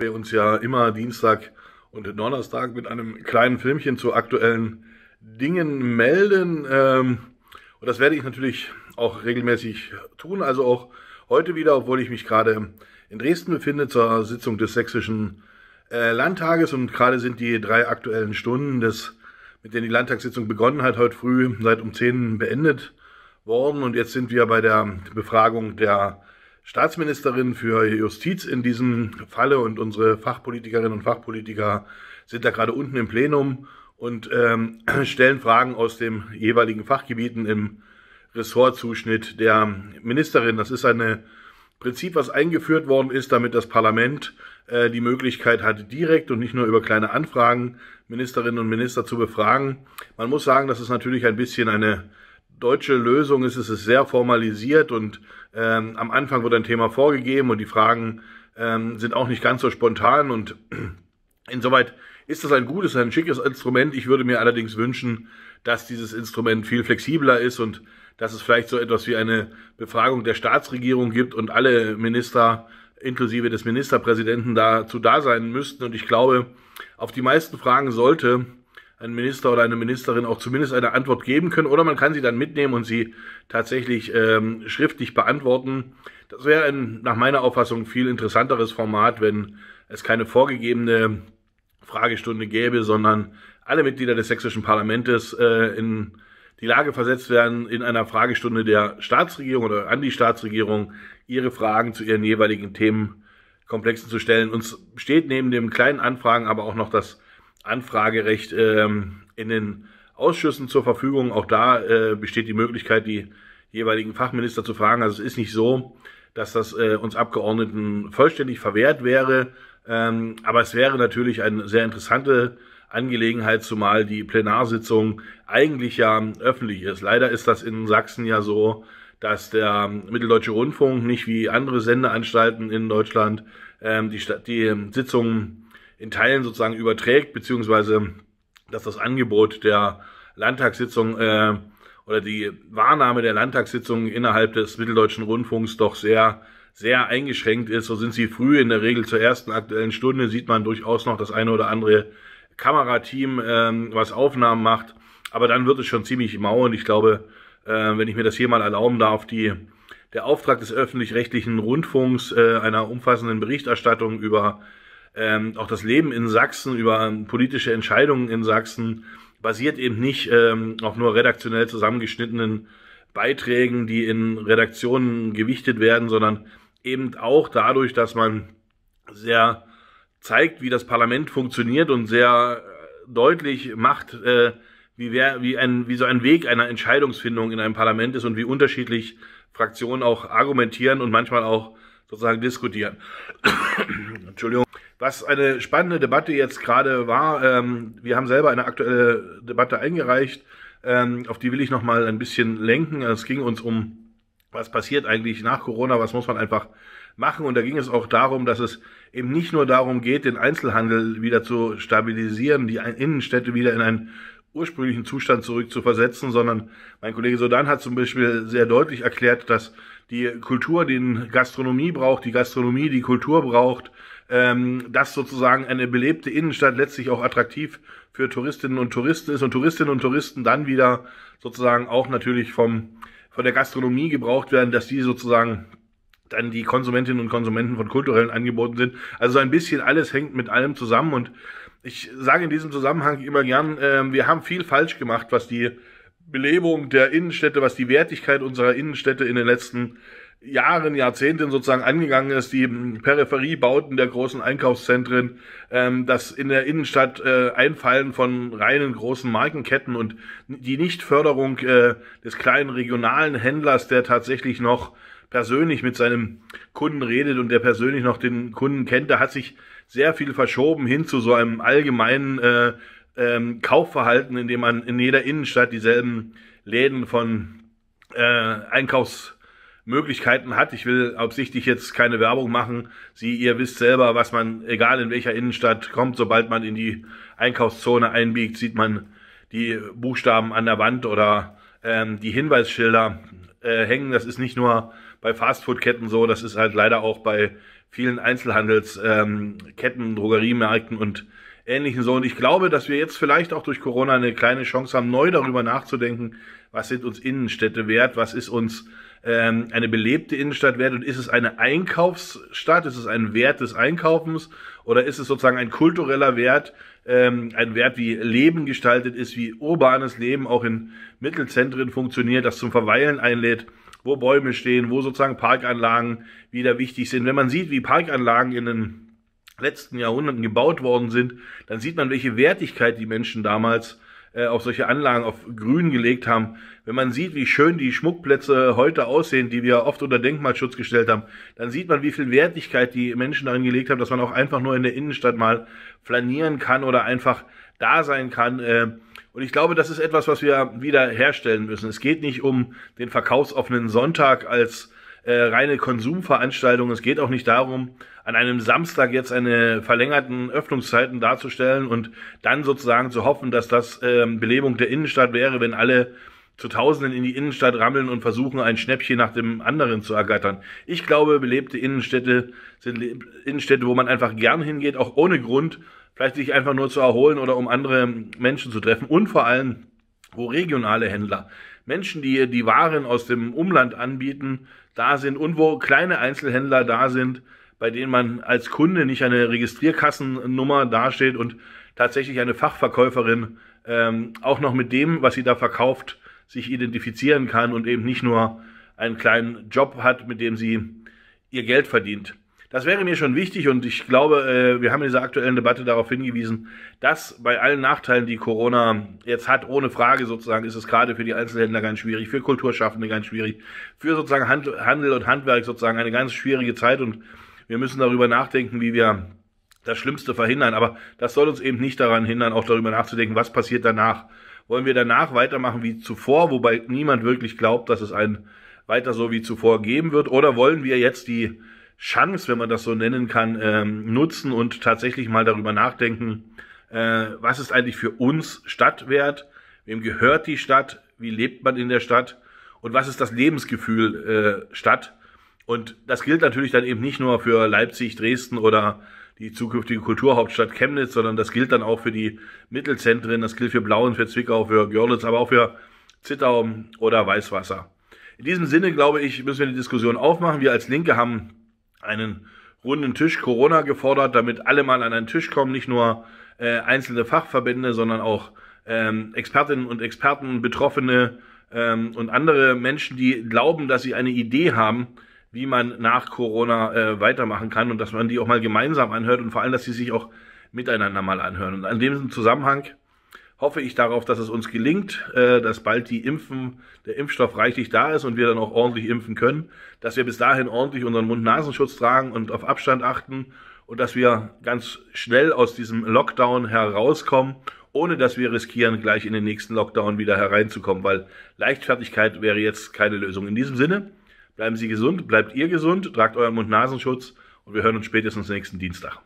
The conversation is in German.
wir uns ja immer Dienstag und Donnerstag mit einem kleinen Filmchen zu aktuellen Dingen melden. Ähm, und das werde ich natürlich auch regelmäßig tun. Also auch heute wieder, obwohl ich mich gerade in Dresden befinde zur Sitzung des sächsischen äh, Landtages. Und gerade sind die drei aktuellen Stunden, des, mit denen die Landtagssitzung begonnen hat, heute früh seit um 10 beendet worden. Und jetzt sind wir bei der Befragung der Staatsministerin für Justiz in diesem Falle und unsere Fachpolitikerinnen und Fachpolitiker sind da gerade unten im Plenum und ähm, stellen Fragen aus dem jeweiligen Fachgebieten im Ressortzuschnitt der Ministerin. Das ist ein Prinzip, was eingeführt worden ist, damit das Parlament äh, die Möglichkeit hat, direkt und nicht nur über kleine Anfragen Ministerinnen und Minister zu befragen. Man muss sagen, das ist natürlich ein bisschen eine deutsche Lösung. Es ist sehr formalisiert und ähm, am Anfang wird ein Thema vorgegeben und die Fragen ähm, sind auch nicht ganz so spontan und insoweit ist das ein gutes, ein schickes Instrument. Ich würde mir allerdings wünschen, dass dieses Instrument viel flexibler ist und dass es vielleicht so etwas wie eine Befragung der Staatsregierung gibt und alle Minister inklusive des Ministerpräsidenten dazu da sein müssten. Und ich glaube, auf die meisten Fragen sollte ein Minister oder eine Ministerin auch zumindest eine Antwort geben können oder man kann sie dann mitnehmen und sie tatsächlich ähm, schriftlich beantworten. Das wäre ein, nach meiner Auffassung viel interessanteres Format, wenn es keine vorgegebene Fragestunde gäbe, sondern alle Mitglieder des sächsischen Parlamentes äh, in die Lage versetzt werden, in einer Fragestunde der Staatsregierung oder an die Staatsregierung ihre Fragen zu ihren jeweiligen Themenkomplexen zu stellen. Uns steht neben dem kleinen Anfragen aber auch noch das Anfragerecht ähm, in den Ausschüssen zur Verfügung. Auch da äh, besteht die Möglichkeit, die jeweiligen Fachminister zu fragen. Also es ist nicht so, dass das äh, uns Abgeordneten vollständig verwehrt wäre. Ähm, aber es wäre natürlich eine sehr interessante Angelegenheit, zumal die Plenarsitzung eigentlich ja öffentlich ist. Leider ist das in Sachsen ja so, dass der Mitteldeutsche Rundfunk nicht wie andere Sendeanstalten in Deutschland ähm, die, die Sitzungen in Teilen sozusagen überträgt, beziehungsweise dass das Angebot der Landtagssitzung äh, oder die Wahrnahme der Landtagssitzung innerhalb des Mitteldeutschen Rundfunks doch sehr sehr eingeschränkt ist. So sind sie früh in der Regel zur ersten aktuellen Stunde, sieht man durchaus noch das eine oder andere Kamerateam, ähm, was Aufnahmen macht. Aber dann wird es schon ziemlich mau und ich glaube, äh, wenn ich mir das hier mal erlauben darf, die, der Auftrag des öffentlich-rechtlichen Rundfunks äh, einer umfassenden Berichterstattung über ähm, auch das Leben in Sachsen, über politische Entscheidungen in Sachsen, basiert eben nicht ähm, auf nur redaktionell zusammengeschnittenen Beiträgen, die in Redaktionen gewichtet werden, sondern eben auch dadurch, dass man sehr zeigt, wie das Parlament funktioniert und sehr äh, deutlich macht, äh, wie, wer, wie, ein, wie so ein Weg einer Entscheidungsfindung in einem Parlament ist und wie unterschiedlich Fraktionen auch argumentieren und manchmal auch sozusagen diskutieren. Entschuldigung was eine spannende Debatte jetzt gerade war. Ähm, wir haben selber eine aktuelle Debatte eingereicht, ähm, auf die will ich nochmal ein bisschen lenken. Es ging uns um, was passiert eigentlich nach Corona, was muss man einfach machen. Und da ging es auch darum, dass es eben nicht nur darum geht, den Einzelhandel wieder zu stabilisieren, die Innenstädte wieder in ein ursprünglichen Zustand zurückzuversetzen, sondern mein Kollege Sodan hat zum Beispiel sehr deutlich erklärt, dass die Kultur den Gastronomie braucht, die Gastronomie die Kultur braucht, ähm, dass sozusagen eine belebte Innenstadt letztlich auch attraktiv für Touristinnen und Touristen ist und Touristinnen und Touristen dann wieder sozusagen auch natürlich vom, von der Gastronomie gebraucht werden, dass die sozusagen dann die Konsumentinnen und Konsumenten von kulturellen Angeboten sind. Also so ein bisschen alles hängt mit allem zusammen und ich sage in diesem Zusammenhang immer gern, äh, wir haben viel falsch gemacht, was die Belebung der Innenstädte, was die Wertigkeit unserer Innenstädte in den letzten Jahren, Jahrzehnten sozusagen angegangen ist, die Peripheriebauten der großen Einkaufszentren, ähm, das in der Innenstadt äh, Einfallen von reinen großen Markenketten und die Nichtförderung äh, des kleinen regionalen Händlers, der tatsächlich noch persönlich mit seinem Kunden redet und der persönlich noch den Kunden kennt, da hat sich sehr viel verschoben hin zu so einem allgemeinen äh, ähm, Kaufverhalten, in dem man in jeder Innenstadt dieselben Läden von äh, Einkaufsmöglichkeiten hat. Ich will absichtlich jetzt keine Werbung machen. Sie, ihr wisst selber, was man, egal in welcher Innenstadt kommt, sobald man in die Einkaufszone einbiegt, sieht man die Buchstaben an der Wand oder ähm, die Hinweisschilder äh, hängen. Das ist nicht nur bei Fastfood-Ketten so, das ist halt leider auch bei vielen Einzelhandelsketten, ähm, Drogeriemärkten und ähnlichen so. Und ich glaube, dass wir jetzt vielleicht auch durch Corona eine kleine Chance haben, neu darüber nachzudenken, was sind uns Innenstädte wert, was ist uns ähm, eine belebte Innenstadt wert und ist es eine Einkaufsstadt, ist es ein Wert des Einkaufens oder ist es sozusagen ein kultureller Wert, ähm, ein Wert, wie Leben gestaltet ist, wie urbanes Leben auch in Mittelzentren funktioniert, das zum Verweilen einlädt wo Bäume stehen, wo sozusagen Parkanlagen wieder wichtig sind. Wenn man sieht, wie Parkanlagen in den letzten Jahrhunderten gebaut worden sind, dann sieht man, welche Wertigkeit die Menschen damals äh, auf solche Anlagen, auf Grün gelegt haben. Wenn man sieht, wie schön die Schmuckplätze heute aussehen, die wir oft unter Denkmalschutz gestellt haben, dann sieht man, wie viel Wertigkeit die Menschen darin gelegt haben, dass man auch einfach nur in der Innenstadt mal flanieren kann oder einfach da sein kann. Äh, und ich glaube, das ist etwas, was wir wieder herstellen müssen. Es geht nicht um den verkaufsoffenen Sonntag als äh, reine Konsumveranstaltung. Es geht auch nicht darum, an einem Samstag jetzt eine verlängerten Öffnungszeiten darzustellen und dann sozusagen zu hoffen, dass das ähm, Belebung der Innenstadt wäre, wenn alle zu Tausenden in die Innenstadt rammeln und versuchen, ein Schnäppchen nach dem anderen zu ergattern. Ich glaube, belebte Innenstädte sind Innenstädte, wo man einfach gern hingeht, auch ohne Grund, vielleicht sich einfach nur zu erholen oder um andere Menschen zu treffen und vor allem, wo regionale Händler, Menschen, die die Waren aus dem Umland anbieten, da sind und wo kleine Einzelhändler da sind, bei denen man als Kunde nicht eine Registrierkassennummer dasteht und tatsächlich eine Fachverkäuferin ähm, auch noch mit dem, was sie da verkauft, sich identifizieren kann und eben nicht nur einen kleinen Job hat, mit dem sie ihr Geld verdient. Das wäre mir schon wichtig und ich glaube, äh, wir haben in dieser aktuellen Debatte darauf hingewiesen, dass bei allen Nachteilen, die Corona jetzt hat, ohne Frage sozusagen, ist es gerade für die Einzelhändler ganz schwierig, für Kulturschaffende ganz schwierig, für sozusagen Handel und Handwerk sozusagen eine ganz schwierige Zeit und wir müssen darüber nachdenken, wie wir das Schlimmste verhindern. Aber das soll uns eben nicht daran hindern, auch darüber nachzudenken, was passiert danach. Wollen wir danach weitermachen wie zuvor, wobei niemand wirklich glaubt, dass es ein weiter so wie zuvor geben wird? Oder wollen wir jetzt die Chance, wenn man das so nennen kann, ähm, nutzen und tatsächlich mal darüber nachdenken, äh, was ist eigentlich für uns Stadt wert, wem gehört die Stadt, wie lebt man in der Stadt und was ist das Lebensgefühl äh, Stadt. Und das gilt natürlich dann eben nicht nur für Leipzig, Dresden oder die zukünftige Kulturhauptstadt Chemnitz, sondern das gilt dann auch für die Mittelzentren, das gilt für Blauen, für Zwickau, für Görlitz, aber auch für Zittau oder Weißwasser. In diesem Sinne, glaube ich, müssen wir die Diskussion aufmachen. Wir als Linke haben einen runden Tisch Corona gefordert, damit alle mal an einen Tisch kommen, nicht nur äh, einzelne Fachverbände, sondern auch ähm, Expertinnen und Experten, Betroffene ähm, und andere Menschen, die glauben, dass sie eine Idee haben, wie man nach Corona äh, weitermachen kann und dass man die auch mal gemeinsam anhört und vor allem, dass sie sich auch miteinander mal anhören. Und an dem Zusammenhang hoffe ich darauf, dass es uns gelingt, äh, dass bald die Impfen, der Impfstoff reichlich da ist und wir dann auch ordentlich impfen können, dass wir bis dahin ordentlich unseren Mund-Nasenschutz tragen und auf Abstand achten und dass wir ganz schnell aus diesem Lockdown herauskommen, ohne dass wir riskieren, gleich in den nächsten Lockdown wieder hereinzukommen, weil Leichtfertigkeit wäre jetzt keine Lösung. In diesem Sinne, bleiben Sie gesund, bleibt ihr gesund, tragt euren Mund-Nasenschutz und wir hören uns spätestens nächsten Dienstag.